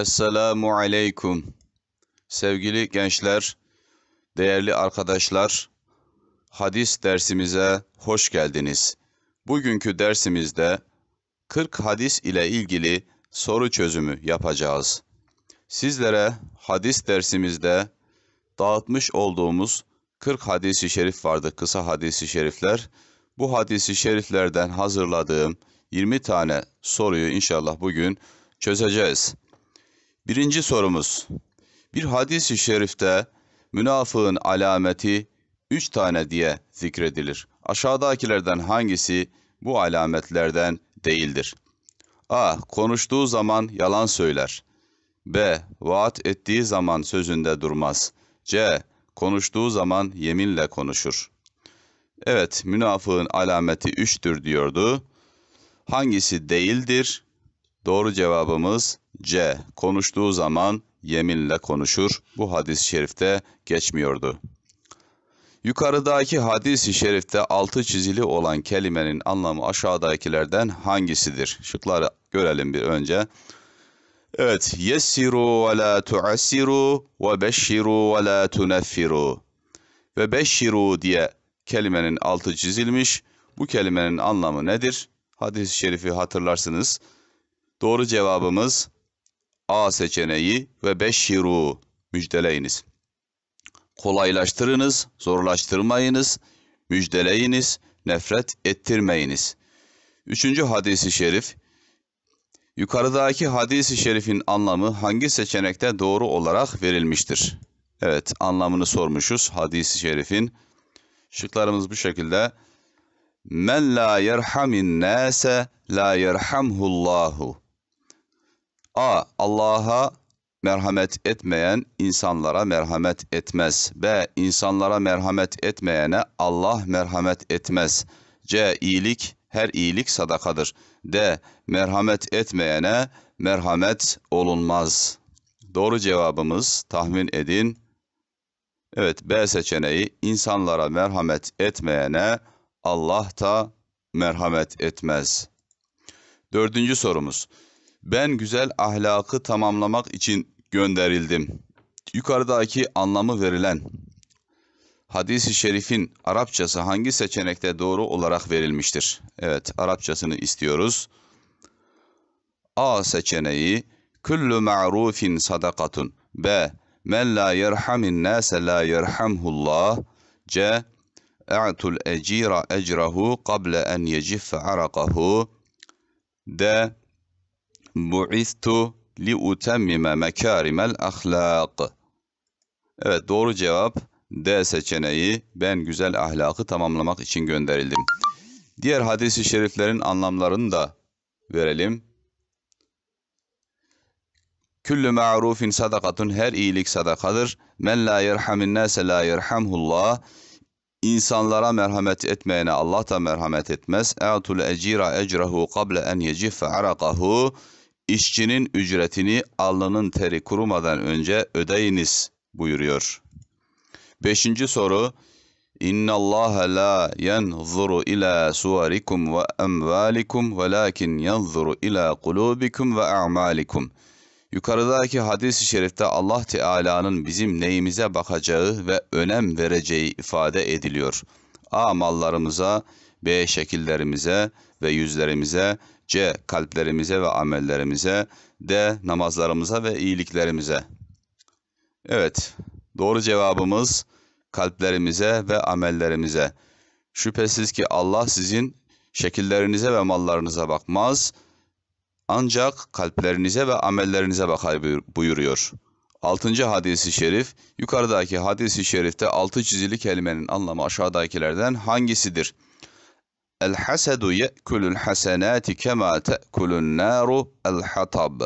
Esselamu Aleyküm. Sevgili gençler, değerli arkadaşlar, hadis dersimize hoş geldiniz. Bugünkü dersimizde 40 hadis ile ilgili soru çözümü yapacağız. Sizlere hadis dersimizde dağıtmış olduğumuz 40 hadisi şerif vardı, kısa hadisi şerifler. Bu hadisi şeriflerden hazırladığım 20 tane soruyu inşallah bugün çözeceğiz. Birinci sorumuz. Bir hadis-i şerifte münafığın alameti üç tane diye zikredilir. Aşağıdakilerden hangisi bu alametlerden değildir? A. Konuştuğu zaman yalan söyler. B. Vaat ettiği zaman sözünde durmaz. C. Konuştuğu zaman yeminle konuşur. Evet, münafığın alameti üçtür diyordu. Hangisi değildir? Doğru cevabımız C. Konuştuğu zaman yeminle konuşur. Bu hadis-i şerifte geçmiyordu. Yukarıdaki hadis-i şerifte altı çizili olan kelimenin anlamı aşağıdakilerden hangisidir? Şıkları görelim bir önce. Evet, yessiru ve la tuassiru ve beşşiru ve la tuneffiru. Ve beşşiru diye kelimenin altı çizilmiş. Bu kelimenin anlamı nedir? Hadis-i şerifi hatırlarsınız. Doğru cevabımız A seçeneği ve beşşiru müjdeleyiniz. Kolaylaştırınız, zorlaştırmayınız, müjdeleyiniz, nefret ettirmeyiniz. Üçüncü hadisi şerif, yukarıdaki hadisi şerifin anlamı hangi seçenekte doğru olarak verilmiştir? Evet, anlamını sormuşuz hadisi şerifin. Şıklarımız bu şekilde. Men la yerhamin nase la yerhamhullahu. A. Allah'a merhamet etmeyen insanlara merhamet etmez. B. İnsanlara merhamet etmeyene Allah merhamet etmez. C. İyilik, her iyilik sadakadır. D. Merhamet etmeyene merhamet olunmaz. Doğru cevabımız tahmin edin. Evet B seçeneği insanlara merhamet etmeyene Allah da merhamet etmez. Dördüncü sorumuz. Ben güzel ahlakı tamamlamak için gönderildim. Yukarıdaki anlamı verilen hadisi şerifin Arapçası hangi seçenekte doğru olarak verilmiştir? Evet, Arapçasını istiyoruz. A seçeneği Küllü ma'rufin sadakatun. B. Men la yerhamin nase la yerhamhullah. C. E'tul ecira ecrahu kable en yeciffe arakahu. D. Bu'istu li utemmime mekarimel ahlak. Evet doğru cevap D seçeneği ben güzel ahlakı tamamlamak için gönderildim. Diğer hadisi şeriflerin anlamlarını da verelim. Küllü ma'rufin sadakatun her iyilik sadakadır. Men la yerhamin nase la yerhamhullah. İnsanlara merhamet etmeyene Allah da merhamet etmez. E'tul ecira ecrahu kable en yeciffe arakahu. İşçinin ücretini alnının teri kurumadan önce ödeyiniz buyuruyor. Beşinci soru İnna Allah la yanzuru ila suvarikum ve emvalikum velakin yanzuru ila kulubikum ve a'malikum. Yukarıdaki hadis-i şerifte Allah Teala'nın bizim neyimize bakacağı ve önem vereceği ifade ediliyor. Amallarımıza, B. Şekillerimize ve yüzlerimize, C. Kalplerimize ve amellerimize, D. Namazlarımıza ve iyiliklerimize. Evet, doğru cevabımız kalplerimize ve amellerimize. Şüphesiz ki Allah sizin şekillerinize ve mallarınıza bakmaz, ancak kalplerinize ve amellerinize bakar buyuruyor. 6. hadisi şerif, yukarıdaki hadisi şerifte altı çizili kelimenin anlamı aşağıdakilerden hangisidir? El hasadu ye'kulul hasenati kema te'kulun naru el hatab.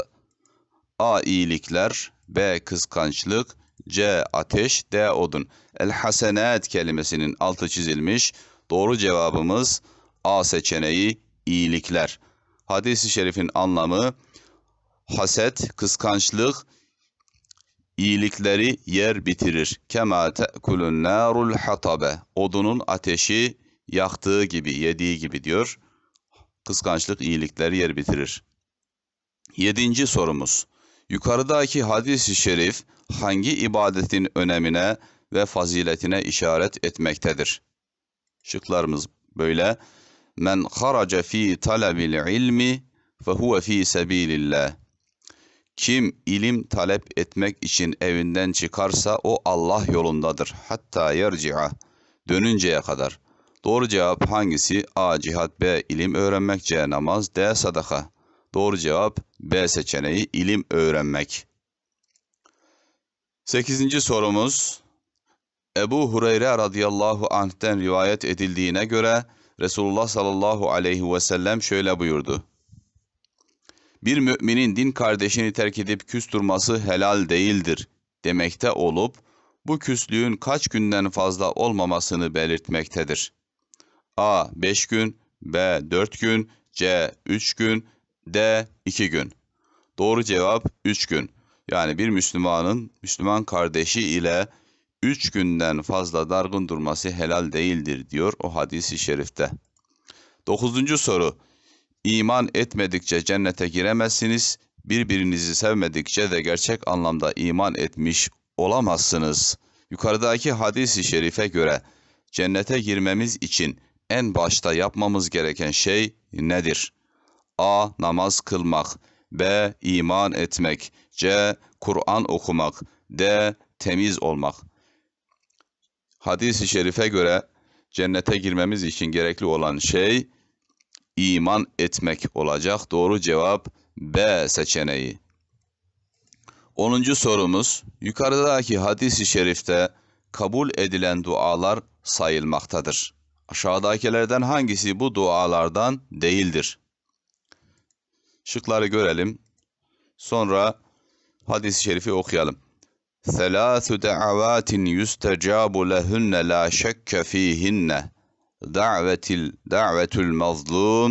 A iyilikler, B kıskançlık, C ateş, D odun. El hasenat kelimesinin altı çizilmiş. Doğru cevabımız A seçeneği iyilikler. Hadis-i şerifin anlamı haset, kıskançlık, iyilikleri yer bitirir. Kema te'kulun narul hatabe. Odunun ateşi yaktığı gibi, yediği gibi diyor. Kıskançlık iyilikleri yer bitirir. Yedinci sorumuz. Yukarıdaki hadis-i şerif hangi ibadetin önemine ve faziletine işaret etmektedir? Şıklarımız böyle. Men haraca fi talebil ilmi fehuve fi sebilillah. Kim ilim talep etmek için evinden çıkarsa o Allah yolundadır. Hatta yerci'a. Dönünceye kadar. Doğru cevap hangisi? A. Cihat B. İlim öğrenmek C. Namaz D. Sadaka Doğru cevap B seçeneği ilim öğrenmek. Sekizinci sorumuz Ebu Hureyre radıyallahu anh'ten rivayet edildiğine göre Resulullah sallallahu aleyhi ve sellem şöyle buyurdu. Bir müminin din kardeşini terk edip küs helal değildir demekte olup bu küslüğün kaç günden fazla olmamasını belirtmektedir. A. 5 gün B. 4 gün C. 3 gün D. 2 gün Doğru cevap 3 gün. Yani bir Müslümanın Müslüman kardeşi ile 3 günden fazla dargın durması helal değildir diyor o hadisi şerifte. 9. soru. İman etmedikçe cennete giremezsiniz. Birbirinizi sevmedikçe de gerçek anlamda iman etmiş olamazsınız. Yukarıdaki hadisi şerife göre cennete girmemiz için en başta yapmamız gereken şey nedir? A. Namaz kılmak. B. iman etmek. C. Kur'an okumak. D. Temiz olmak. Hadis-i şerife göre cennete girmemiz için gerekli olan şey iman etmek olacak. Doğru cevap B seçeneği. 10. sorumuz yukarıdaki hadis-i şerifte kabul edilen dualar sayılmaktadır. Aşağıdakilerden hangisi bu dualardan değildir? Şıkları görelim. Sonra hadis-i şerifi okuyalım. ثَلَاثُ دَعَوَاتٍ يُسْتَجَابُ لَهُنَّ لَا شَكَّ ف۪يهِنَّ دَعْوَةُ الْمَظْلُومِ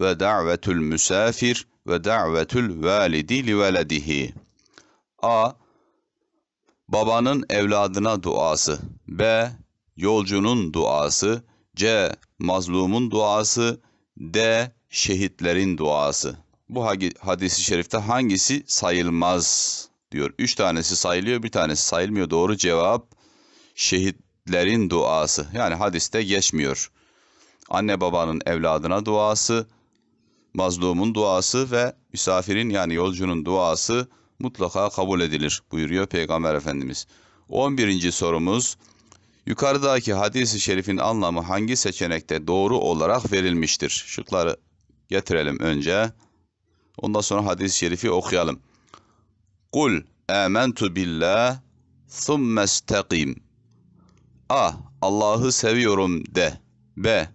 وَدَعْوَةُ الْمُسَافِرِ وَدَعْوَةُ الْوَالِدِ لِوَلَدِهِ A. Babanın evladına duası. B. Yolcunun duası. C. Mazlumun duası. D. Şehitlerin duası. Bu hadisi şerifte hangisi sayılmaz diyor. Üç tanesi sayılıyor, bir tanesi sayılmıyor. Doğru cevap şehitlerin duası. Yani hadiste geçmiyor. Anne babanın evladına duası, mazlumun duası ve misafirin yani yolcunun duası mutlaka kabul edilir buyuruyor Peygamber Efendimiz. 11. sorumuz Yukarıdaki hadisi şerifin anlamı hangi seçenekte doğru olarak verilmiştir? Şıkları getirelim önce. Ondan sonra hadis-i şerifi okuyalım. Kul amentu billah thumme istakim. A. Allah'ı seviyorum de. B.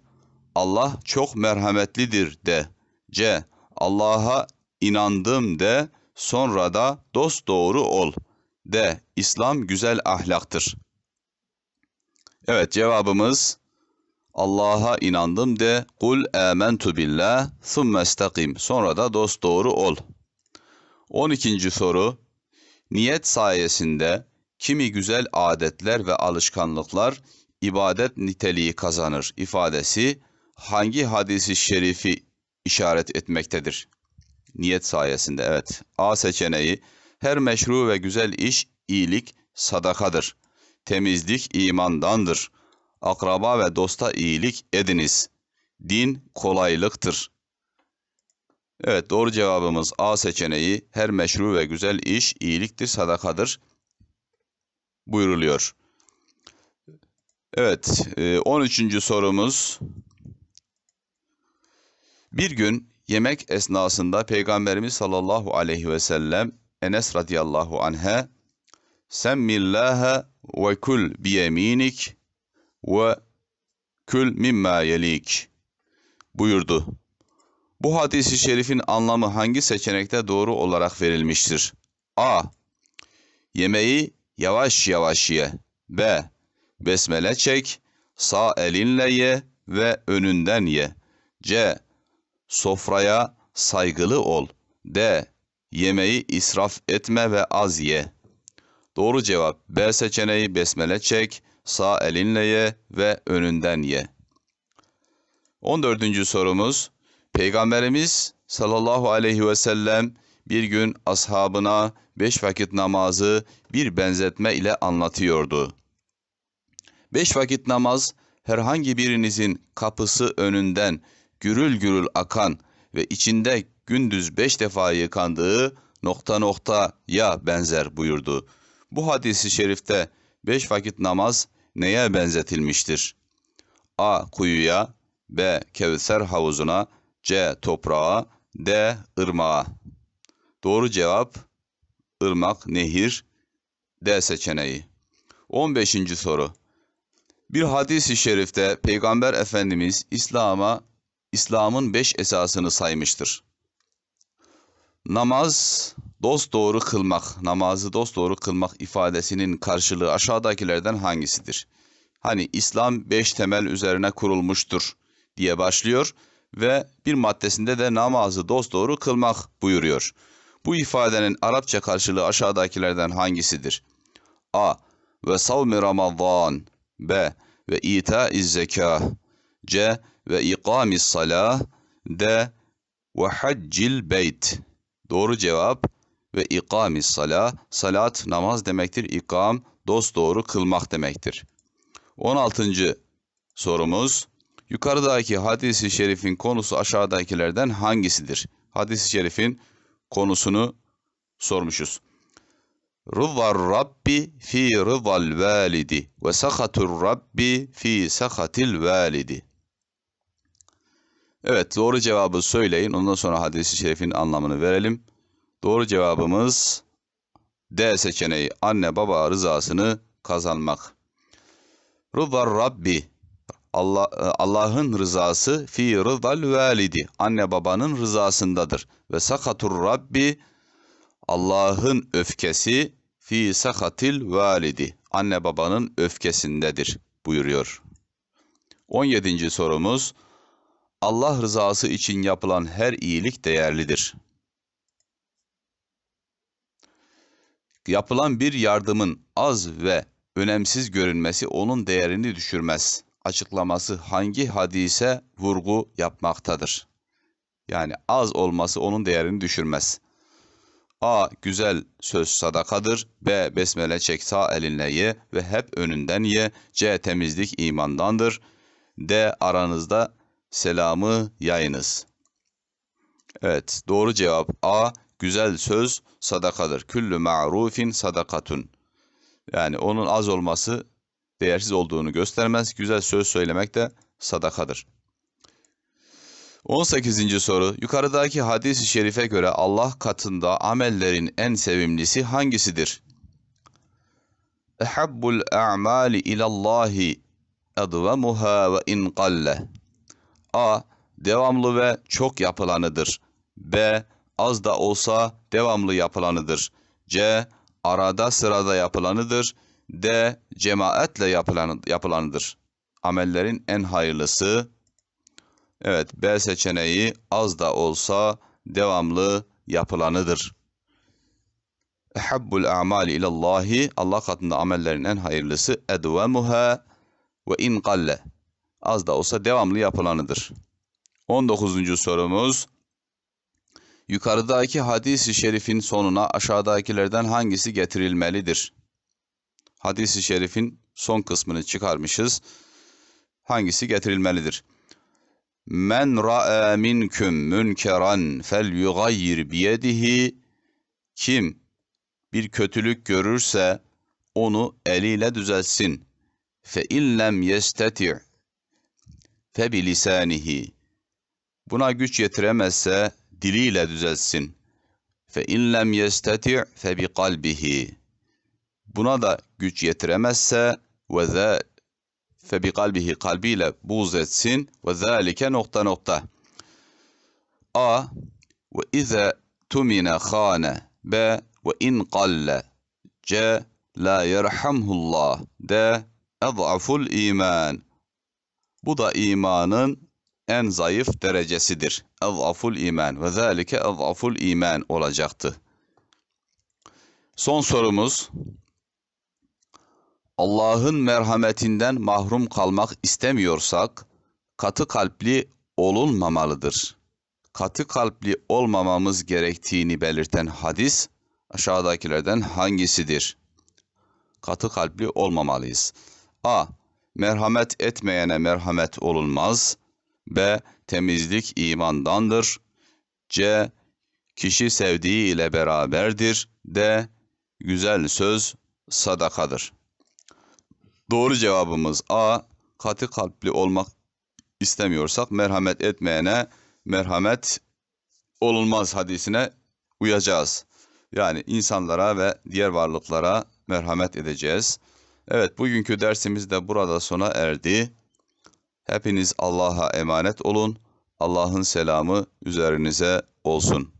Allah çok merhametlidir de. C. Allah'a inandım de. Sonra da dost doğru ol. D. İslam güzel ahlaktır. Evet cevabımız Allah'a inandım de kul amentu billah thumme istakim. Sonra da dost doğru ol. 12. soru Niyet sayesinde kimi güzel adetler ve alışkanlıklar ibadet niteliği kazanır ifadesi hangi hadisi şerifi işaret etmektedir? Niyet sayesinde evet. A seçeneği her meşru ve güzel iş iyilik sadakadır. Temizlik imandandır. Akraba ve dosta iyilik ediniz. Din kolaylıktır. Evet doğru cevabımız A seçeneği her meşru ve güzel iş iyiliktir, sadakadır buyuruluyor. Evet 13. E, sorumuz. Bir gün yemek esnasında Peygamberimiz sallallahu aleyhi ve sellem Enes radıyallahu anh'e Semmillaha ve kul biyeminik ve kül mimma yelik buyurdu. Bu hadisi şerifin anlamı hangi seçenekte doğru olarak verilmiştir? A. Yemeği yavaş yavaş ye. B. Besmele çek, sağ elinle ye ve önünden ye. C. Sofraya saygılı ol. D. Yemeği israf etme ve az ye. Doğru cevap B seçeneği besmele çek, sağ elinle ye ve önünden ye. 14. sorumuz Peygamberimiz sallallahu aleyhi ve sellem bir gün ashabına beş vakit namazı bir benzetme ile anlatıyordu. Beş vakit namaz herhangi birinizin kapısı önünden gürül gürül akan ve içinde gündüz beş defa yıkandığı nokta nokta ya benzer buyurdu.'' Bu hadisi şerifte beş vakit namaz neye benzetilmiştir? A. Kuyuya B. Kevser havuzuna C. Toprağa D. Irmağa Doğru cevap ırmak, nehir, D seçeneği. 15. soru. Bir hadis-i şerifte Peygamber Efendimiz İslam'a İslam'ın beş esasını saymıştır. Namaz dost doğru kılmak, namazı dost doğru kılmak ifadesinin karşılığı aşağıdakilerden hangisidir? Hani İslam beş temel üzerine kurulmuştur diye başlıyor ve bir maddesinde de namazı dost doğru kılmak buyuruyor. Bu ifadenin Arapça karşılığı aşağıdakilerden hangisidir? A. Ve savmi ramazan B. Ve ita izzekah C. Ve ikami salah D. Ve haccil beyt Doğru cevap ve ikami sala, salat namaz demektir, ikam dost doğru kılmak demektir. 16. sorumuz, yukarıdaki hadisi şerifin konusu aşağıdakilerden hangisidir? Hadisi şerifin konusunu sormuşuz. Rıvar Rabbi fi rıval validi ve sakatur Rabbi fi sakatil validi. Evet doğru cevabı söyleyin. Ondan sonra hadisi şerifin anlamını verelim. Doğru cevabımız D seçeneği anne baba rızasını kazanmak. Rıza Rabbi Allah e, Allah'ın rızası fi rızal validi anne babanın rızasındadır ve sakatur Rabbi Allah'ın öfkesi fi sakatil validi anne babanın öfkesindedir buyuruyor. 17. sorumuz Allah rızası için yapılan her iyilik değerlidir. Yapılan bir yardımın az ve önemsiz görünmesi onun değerini düşürmez. Açıklaması hangi hadise vurgu yapmaktadır? Yani az olması onun değerini düşürmez. A. Güzel söz sadakadır. B. Besmele çek sağ elinle ye ve hep önünden ye. C. Temizlik imandandır. D. Aranızda selamı yayınız. Evet doğru cevap A. Güzel söz sadakadır. Küllü ma'rufin sadakatun. Yani onun az olması değersiz olduğunu göstermez. Güzel söz söylemek de sadakadır. 18. soru. Yukarıdaki hadis-i şerife göre Allah katında amellerin en sevimlisi hangisidir? Ehabbul a'mali ilallahi edvemuha ve inqalle. A. Devamlı ve çok yapılanıdır. B az da olsa devamlı yapılanıdır. C. Arada sırada yapılanıdır. D. Cemaatle yapılan, yapılanıdır. Amellerin en hayırlısı. Evet B seçeneği az da olsa devamlı yapılanıdır. Ehabbul a'mali ilallahi Allah katında amellerin en hayırlısı edvemuha ve in Az da olsa devamlı yapılanıdır. 19. sorumuz Yukarıdaki hadisi şerifin sonuna aşağıdakilerden hangisi getirilmelidir? Hadisi şerifin son kısmını çıkarmışız. Hangisi getirilmelidir? Men ra'a minkum münkeran fel yugayyir biyedihi kim bir kötülük görürse onu eliyle düzelsin. Fe illem yesteti fe bilisanihi. Buna güç yetiremezse diliyle düzelsin. Fe in lem yestati' fe bi kalbihi. Buna da güç yetiremezse ve ze fe bi kalbihi kalbiyle buğz etsin ve zalike nokta nokta. A ve ize tumine khane B ve in qalle C la yerhamhullah D ezaful iman. Bu da imanın en zayıf derecesidir. اَضْعَفُ iman ve zâlike اَضْعَفُ iman olacaktı. Son sorumuz Allah'ın merhametinden mahrum kalmak istemiyorsak katı kalpli olunmamalıdır. Katı kalpli olmamamız gerektiğini belirten hadis aşağıdakilerden hangisidir? Katı kalpli olmamalıyız. A. Merhamet etmeyene merhamet olunmaz. B. Temizlik imandandır. C. Kişi sevdiği ile beraberdir. D. Güzel söz sadakadır. Doğru cevabımız A. Katı kalpli olmak istemiyorsak merhamet etmeyene merhamet olunmaz hadisine uyacağız. Yani insanlara ve diğer varlıklara merhamet edeceğiz. Evet bugünkü dersimiz de burada sona erdi. Hepiniz Allah'a emanet olun. Allah'ın selamı üzerinize olsun.